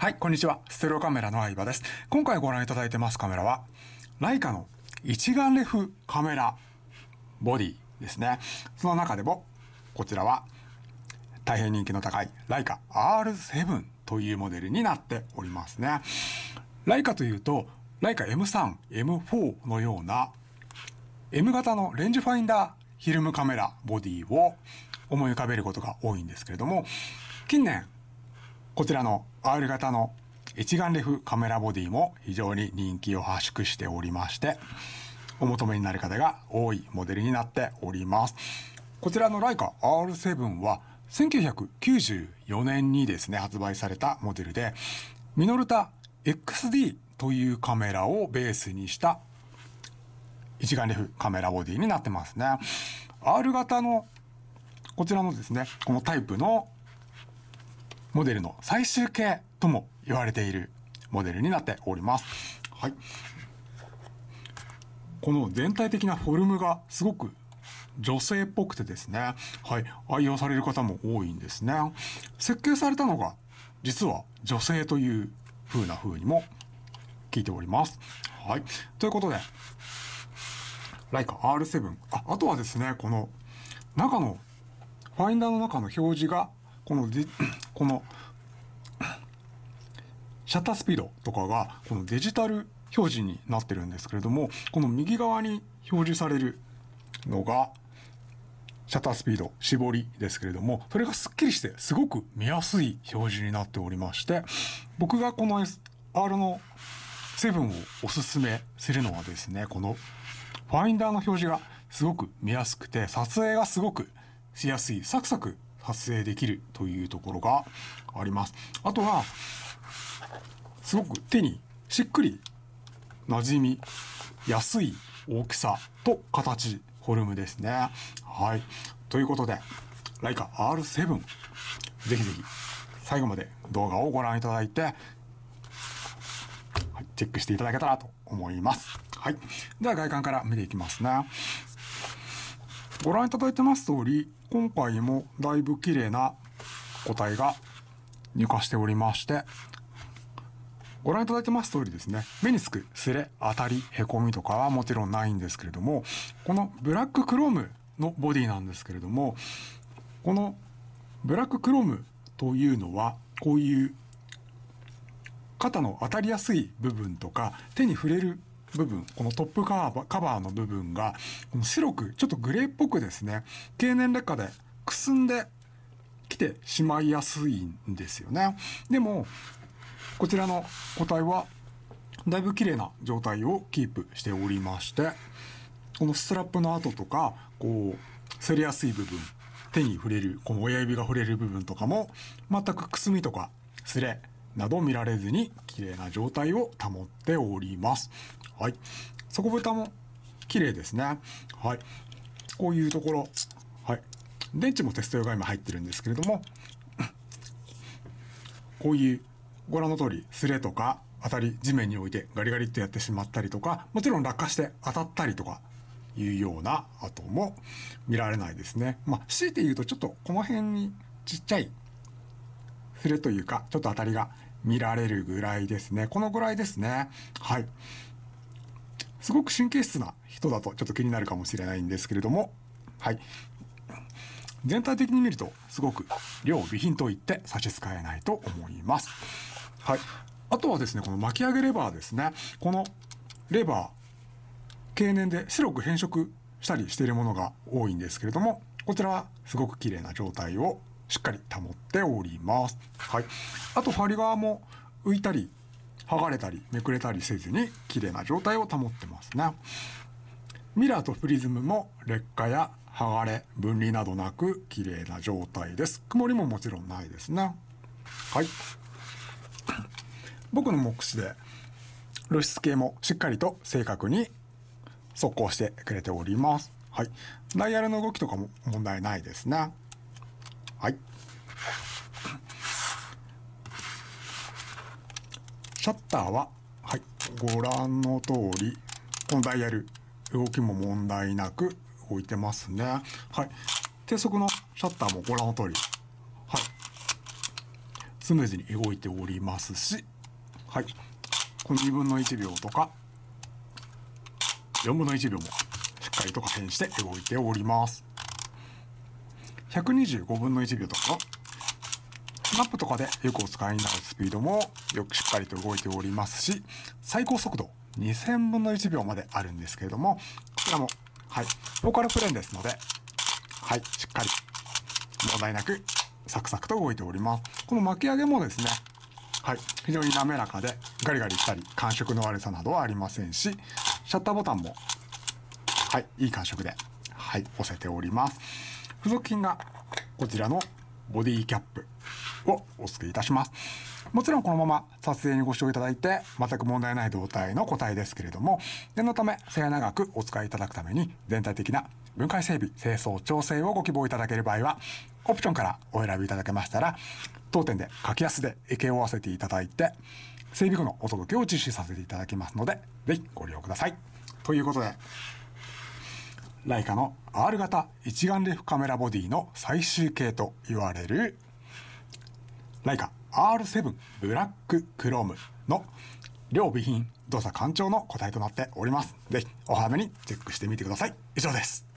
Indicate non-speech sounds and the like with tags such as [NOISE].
はい、こんにちは。ステレオカメラの相葉です。今回ご覧いただいてますカメラは、ライカの一眼レフカメラボディですね。その中でも、こちらは大変人気の高いライカ R7 というモデルになっておりますね。ライカというと、ライカ M3、M4 のような M 型のレンジファインダーフィルムカメラボディを思い浮かべることが多いんですけれども、近年こちらの R 型の一眼レフカメラボディも非常に人気を発縮しておりまして、お求めになる方が多いモデルになっております。こちらのライカ R7 は1994年にですね、発売されたモデルで、ミノルタ XD というカメラをベースにした一眼レフカメラボディになってますね。R 型のこちらのですね、このタイプのモデルの最終形とも言われているモデルになっております。はい、この全体的なフォルムがすごく女性っぽくてですね、はい、愛用される方も多いんですね。設計されたのが実は女性という風な風にも聞いております。はい、ということで、ライカ R7 あ、あとはですね、この中のファインダーの中の表示がこのこの [COUGHS] シャッタースピードとかがこのデジタル表示になってるんですけれどもこの右側に表示されるのがシャッタースピード絞りですけれどもそれがすっきりしてすごく見やすい表示になっておりまして僕がこの s R の7をおすすめするのはですねこのファインダーの表示がすごく見やすくて撮影がすごくしやすいサクサク発生できるというところがあります。あとはすごく手にしっくり馴染みやすい大きさと形フォルムですね。はい。ということで、ライカ R7、ぜひぜひ最後まで動画をご覧いただいて、チェックしていただけたらと思います。はい。では外観から見ていきますね。ご覧いただいてます通り、今回もだいぶ綺麗な個体が入荷しておりまして、ご覧いただいてます通りですね、目につくすれ、当たり、へこみとかはもちろんないんですけれども、このブラッククロームのボディなんですけれども、このブラッククロームというのは、こういう肩の当たりやすい部分とか手に触れる部分、このトップカバーカバーの部分が、この白く、ちょっとグレーっぽくですね、経年劣化でくすんできてしまいやすいんですよね。でも、こちらの個体は、だいぶ綺麗な状態をキープしておりまして、このストラップの跡とか、こう、擦りやすい部分、手に触れる、この親指が触れる部分とかも、全くくすみとか、すれ、など見られずに綺麗な状態を保っております。はい。底蓋も綺麗ですね。はい。こういうところ。はい。電池もテスト用が今入ってるんですけれども、[COUGHS] こういうご覧の通り、スレとか当たり、地面に置いてガリガリっとやってしまったりとか、もちろん落下して当たったりとかいうような跡も見られないですね。まあ、強いて言うとちょっとこの辺にちっちゃいスレというか、ちょっと当たりが見られるぐらいですね。このぐらいですね。はい。すごく神経質な人だとちょっと気になるかもしれないんですけれども、はい。全体的に見ると、すごく量備品と言って差し支えないと思います。はい。あとはですね、この巻き上げレバーですね。このレバー、経年で白く変色したりしているものが多いんですけれども、こちらはすごく綺麗な状態をしっかり保っております。はい、あと針側も浮いたり剥がれたりめくれたりせずに綺麗な状態を保ってますね。ミラーとプリズムも劣化や剥がれ分離などなく綺麗な状態です曇りももちろんないですねはい僕の目視で露出系もしっかりと正確に速行してくれておりますはいダイヤルの動きとかも問題ないですねはいシャッターは、はい、ご覧の通りこのダイヤル動きも問題なく動いてますねはい低速のシャッターもご覧の通りはいスムーズに動いておりますしはいこの2分の1秒とか4分の1秒もしっかりと加減して動いております125分の1秒とかマップとかでよくお使いになるスピードもよくしっかりと動いておりますし最高速度2000分の1秒まであるんですけれどもこちらもはいローカルプレーンですのではいしっかり問題なくサクサクと動いておりますこの巻き上げもですねはい非常に滑らかでガリガリしたり感触の悪さなどはありませんしシャッターボタンもはいいい感触ではい押せております付属品がこちらのボディキャップをお付けいたします。もちろんこのまま撮影にご視聴いただいて全く問題ない動体の個体ですけれども念のため末長くお使いいただくために全体的な分解整備清掃調整をご希望いただける場合はオプションからお選びいただけましたら当店で書や安で請け負わせていただいて整備後のお届けを実施させていただきますのでぜひご利用ください。ということでライカの R 型一眼レフカメラボディの最終形と言われるライカ R7 ブラッククロームの両備品動作干潮の個体となっております。ぜひお早めにチェックしてみてください。以上です。